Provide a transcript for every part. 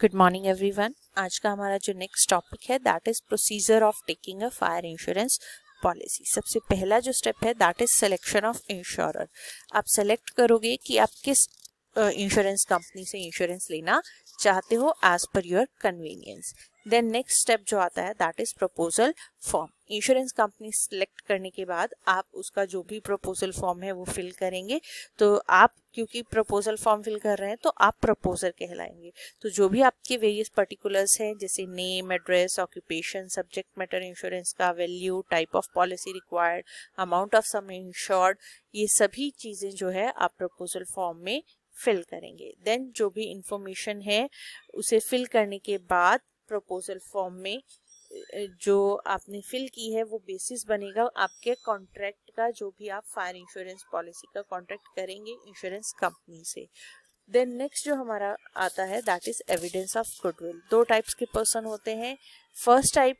good morning every one आज का हमारा जो नेक्स्ट टॉपिक है that is procedure of taking a fire insurance policy सबसे पहला जो स्टेप है that is selection of insurer आप सेलेक्ट करोगे कि आप किस इंश्योरेंस कंपनी से इंश्योरेंस लेना चाहते हो as per your convenience then next step जो आता है that is proposal form insurance company select करने के बाद आप उसका जो भी प्रपोजल फॉर्म है वो फिल करेंगे तो आप क्योंकि प्रपोजल फॉर्म फिल कर रहे हैं तो आप प्रपोजर कहलाएंगे तो जो भी आपके वेरियस पर्टिकुलर्स हैं जैसे name address occupation subject matter insurance का value type of policy required amount of sum insured ये सभी चीज़ें जो है आप प्रपोजल फॉर्म में फिल करेंगे देन जो भी इंफॉर्मेशन है उसे फिल करने के बाद प्रपोजल फॉर्म में जो आपने फिल की है वो बेसिस बनेगा आपके कॉन्ट्रैक्ट का जो भी आप फायर इंश्योरेंस पॉलिसी का कॉन्ट्रैक्ट करेंगे इंश्योरेंस कंपनी से देन नेक्स्ट जो हमारा आता है that is evidence of goodwill दो टाइप्स के पर्सन होते हैं फर्स्ट टाइप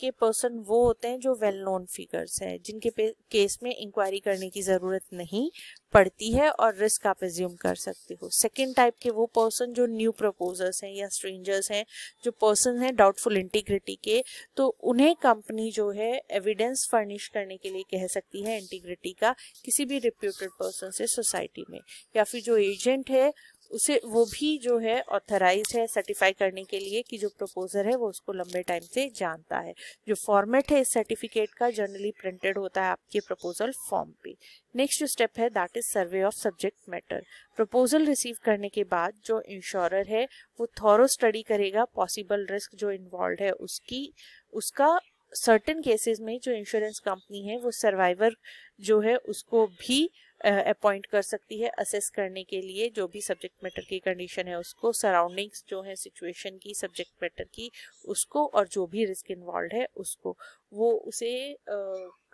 के पर्सन वो होते हैं जो वेल नोन फिगर्स हैं जिनके केस में इंक्वायरी करने की ज़रूरत नहीं पड़ती है और रिस्क आप एज्यूम कर सकते हो सेकेंड टाइप के वो पर्सन जो न्यू प्रपोजर्स हैं या स्ट्रेंजर्स हैं जो पर्सन हैं डाउटफुल इंटीग्रिटी के तो उन्हें कंपनी जो है एविडेंस फर्निश करने के लिए कह सकती है इंटीग्रिटी का किसी भी रिप्यूटेड पर्सन से सोसाइटी में या फिर जो एजेंट है उसे वो भी जो है ऑथराइज है सर्टिफाई करने के लिए कि जो प्रपोजर है वो उसको लंबे टाइम से जानता है जो फॉर्मेट है इस सर्टिफिकेट का जनरली प्रिंटेड होता है आपके प्रपोजल फॉर्म पे नेक्स्ट जो स्टेप है that is survey of subject matter proposal receive करने के बाद जो इंश्योरर है वो थॉरो स्टडी करेगा पॉसिबल रिस्क जो इन्वॉल्व है उसकी उसका सर्टन केसेस में जो इंश्योरेंस कंपनी है वो सर्वाइवर जो है उसको भी अपॉइंट कर सकती है असेस करने के लिए जो भी सब्जेक्ट मैटर की कंडीशन है उसको सराउंडिंग्स जो है सिचुएशन की सब्जेक्ट मैटर की उसको और जो भी रिस्क इन्वॉल्व है उसको वो उसे आ,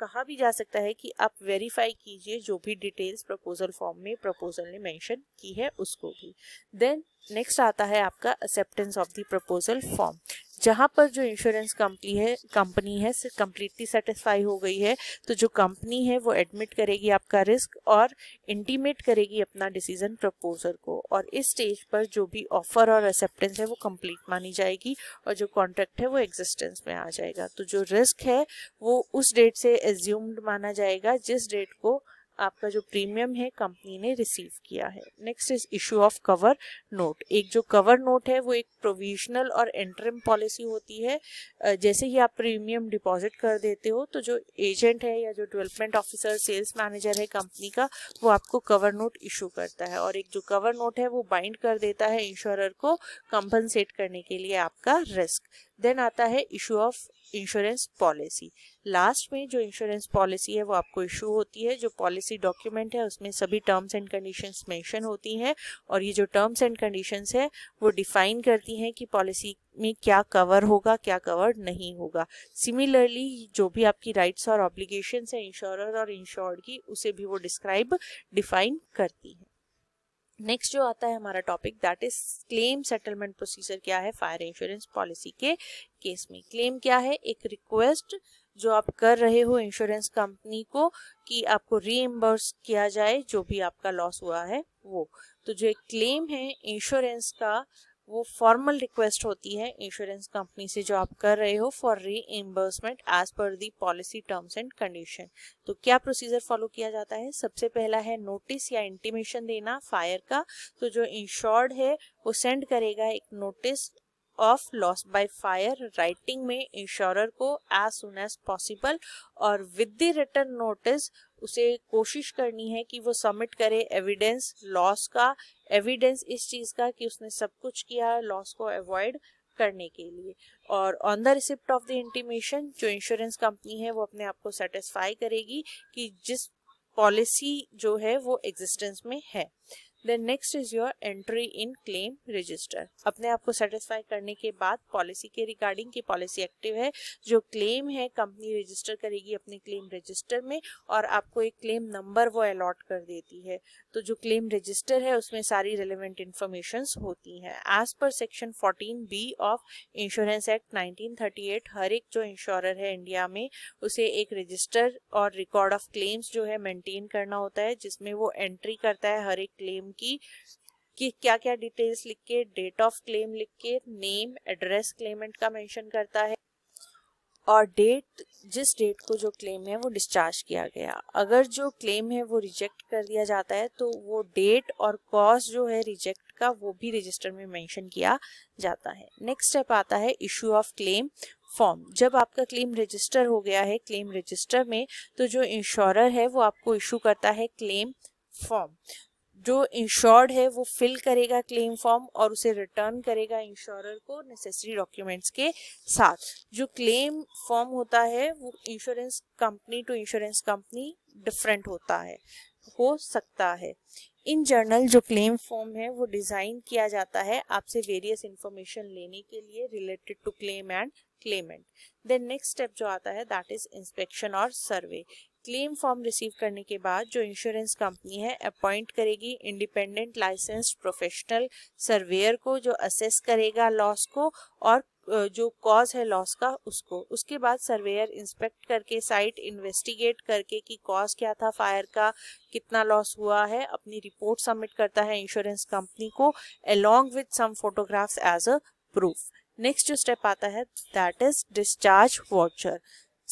कहा भी जा सकता है कि आप वेरीफाई कीजिए जो भी डिटेल्स प्रपोजल फॉर्म में प्रपोजल ने मेंशन की है उसको भी देन नेक्स्ट आता है आपका acceptance of the proposal form जहाँ पर जो इंश्योरेंस कंपनी है कंपनी है कम्प्लीटली सेटिस्फाई हो गई है तो जो कंपनी है वो एडमिट करेगी आपका रिस्क और इंटीमेट करेगी अपना डिसीजन प्रपोजर को और इस स्टेज पर जो भी ऑफर और एक्सेप्टेंस है वो कंप्लीट मानी जाएगी और जो कॉन्ट्रैक्ट है वो एग्जिस्टेंस में आ जाएगा तो जो रिस्क है वो उस डेट से एज्यूम्ड माना जाएगा जिस डेट को आपका जो प्रीमियम है कंपनी ने रिसीव किया है next is issue of cover note एक जो कवर नोट है वो एक प्रोविजनल और इंटरम पॉलिसी होती है जैसे ही आप प्रीमियम डिपॉजिट कर देते हो तो जो एजेंट है या जो डेवलपमेंट ऑफिसर सेल्स मैनेजर है कंपनी का वो आपको कवर नोट इशू करता है और एक जो कवर नोट है वो बाइंड कर देता है इंश्योरर को कंपनसेट करने के लिए आपका रिस्क देन आता है issue of insurance policy last में जो इंश्योरेंस पॉलिसी है वो आपको इशू होती है जो पॉलिसी डॉक्यूमेंट है उसमें सभी टर्म्स एंड कंडीशंस मेंशन होती हैं और ये जो टर्म्स एंड कंडीशंस है वो डिफाइन करती हैं कि पॉलिसी में क्या कवर होगा क्या कवर नहीं होगा सिमिलरली जो भी आपकी राइट्स और ऑब्लिगेशन है इंश्योर और इंश्योर्ड की उसे भी वो डिस्क्राइब डिफाइन करती है नेक्स्ट जो आता है हमारा topic that is claim settlement procedure क्या है फायर इंश्योरेंस पॉलिसी के केस में क्लेम क्या है एक रिक्वेस्ट जो आप कर रहे हो इंश्योरेंस कंपनी को कि आपको री किया जाए जो भी आपका लॉस हुआ है वो तो जो एक क्लेम है इंश्योरेंस का वो फॉर्मल रिक्वेस्ट होती है इंश्योरेंस कंपनी से जो आप कर रहे हो फॉर री reimbursement as per the policy terms and condition तो क्या प्रोसीजर फॉलो किया जाता है सबसे पहला है नोटिस या इंटीमेशन देना फायर का तो जो इंश्योर्ड है वो सेंड करेगा एक notice of loss by fire writing में इंश्योरर को एज सुन एज पॉसिबल और विद द रिटर्न नोटिस उसे कोशिश करनी है कि वो सबमिट करे एविडेंस लॉस का एविडेंस इस चीज़ का कि उसने सब कुछ किया लॉस को अवॉइड करने के लिए और on the receipt of the intimation जो इंश्योरेंस कंपनी है वो अपने आप को सेटिस्फाई करेगी कि जिस पॉलिसी जो है वो एग्जिस्टेंस में है then next is your entry in claim register अपने आप को सेटिस्फाई करने के बाद पॉलिसी के रिगार्डिंग की पॉलिसी एक्टिव है जो क्लेम है कंपनी रजिस्टर करेगी अपने क्लेम रजिस्टर में और आपको एक क्लेम नंबर वो अलॉट कर देती है तो जो क्लेम रजिस्टर है उसमें सारी रेलिवेंट इन्फॉर्मेशन होती हैं as per section 14 B of insurance act 1938 हर एक जो इंश्योरर है इंडिया में उसे एक रजिस्टर और रिकॉर्ड ऑफ क्लेम्स जो है मेंटेन करना होता है जिसमें वो एंट्री करता है हर एक क्लेम उनकी कि क्या क्या डिटेल्स लिख के डेट ऑफ क्लेम लिख के नेम एड्रेस क्लेमेंट का मेंशन करता है और डेट जिस डेट को जो क्लेम है वो डिस्चार्ज किया गया अगर जो क्लेम है वो रिजेक्ट कर दिया जाता है तो वो डेट और कॉज जो है रिजेक्ट का वो भी रजिस्टर में मेंशन किया जाता है नेक्स्ट स्टेप आता है इश्यू ऑफ क्लेम फॉर्म जब आपका क्लेम रजिस्टर हो गया है क्लेम रजिस्टर में तो जो इंश्योरर है वो आपको इशू करता है क्लेम फॉर्म जो इंश्योर्ड है वो फिल करेगा क्लेम फॉर्म और उसे रिटर्न करेगा इंश्योरर को नेसेसरी डॉक्यूमेंट्स के साथ जो क्लेम फॉर्म होता है वो insurance company to insurance company different होता है हो सकता है इन जर्नल जो क्लेम फॉर्म है वो डिज़ाइन किया जाता है आपसे वेरियस इंफॉर्मेशन लेने के लिए related to claim and claimant then next step जो आता है दैट इज इंस्पेक्शन और सर्वे क्लेम फॉर्म रिसीव करने के बाद जो इंश्योरेंस कंपनी है अपॉइंट करेगी इंडिपेंडेंट लाइसेंस प्रोफेशनल सर्वेयर को जो असेस करेगा लॉस को और जो कॉज है लॉस का उसको उसके बाद सर्वेयर इंस्पेक्ट करके साइट इन्वेस्टिगेट करके कि कॉज क्या था फायर का कितना लॉस हुआ है अपनी रिपोर्ट सबमिट करता है इंश्योरेंस कंपनी को along with some photographs as a proof next जो स्टेप आता है that is discharge voucher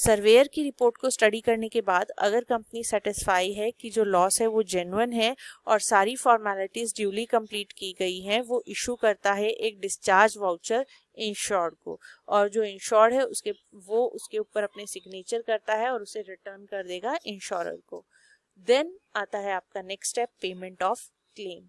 surveyor की रिपोर्ट को स्टडी करने के बाद अगर कंपनी सेटिस्फाई है कि जो लॉस है वो जेनुअन है और सारी फॉर्मेलिटीज़ ड्यूली कंप्लीट की गई हैं वो इशू करता है एक डिस्चार्ज वाउचर इंश्योर्ड को और जो इंश्योर्ड है उसके वो उसके ऊपर अपने सिग्नेचर करता है और उसे रिटर्न कर देगा इंश्योरर को देन आता है आपका next step payment of claim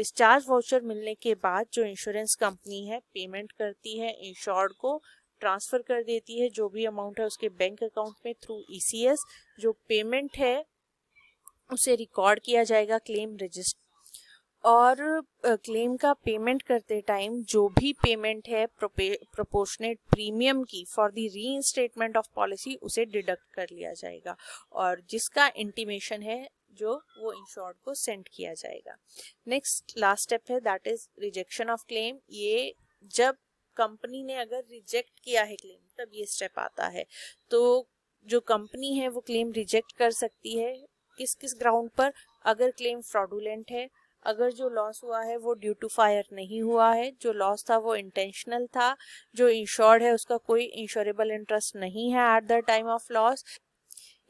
discharge voucher मिलने के बाद जो इंश्योरेंस कंपनी है पेमेंट करती है इंश्योर्ड को ट्रांसफ़र कर देती है जो भी अमाउंट है उसके बैंक अकाउंट में थ्रू ई e जो पेमेंट है उसे रिकॉर्ड किया जाएगा क्लेम रजिस्टर और क्लेम का पेमेंट करते टाइम जो भी पेमेंट है प्रोपोर्शनेट प्रीमियम की for the reinstatement of policy उसे डिडक्ट कर लिया जाएगा और जिसका इंटीमेशन है जो वो इंश्योर्ड को सेंड किया जाएगा नेक्स्ट लास्ट स्टेप है that is rejection of claim ये जब कंपनी ने अगर रिजेक्ट किया है क्लेम तब ये स्टेप आता है तो जो कंपनी है वो क्लेम रिजेक्ट कर सकती है किस किस ग्राउंड पर अगर क्लेम फ्रॉडुलेंट है अगर जो लॉस हुआ है वो ड्यू टू फायर नहीं हुआ है जो लॉस था वो इंटेंशनल था जो इंश्योर्ड है उसका कोई इंश्योरेबल इंटरेस्ट नहीं है at the time of loss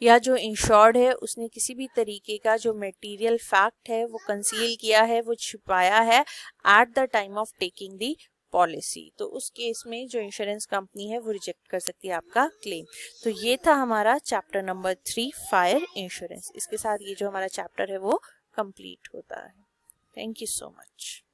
या जो इंश्योर्ड है उसने किसी भी तरीके का जो मटेरियल फैक्ट है वो कंसील किया है वो छुपाया है at the time of taking the policy तो उस केस में जो इंश्योरेंस कंपनी है वो रिजेक्ट कर सकती है आपका क्लेम तो ये था हमारा chapter number three fire insurance इसके साथ ये जो हमारा चैप्टर है वो कंप्लीट होता है थैंक यू सो मच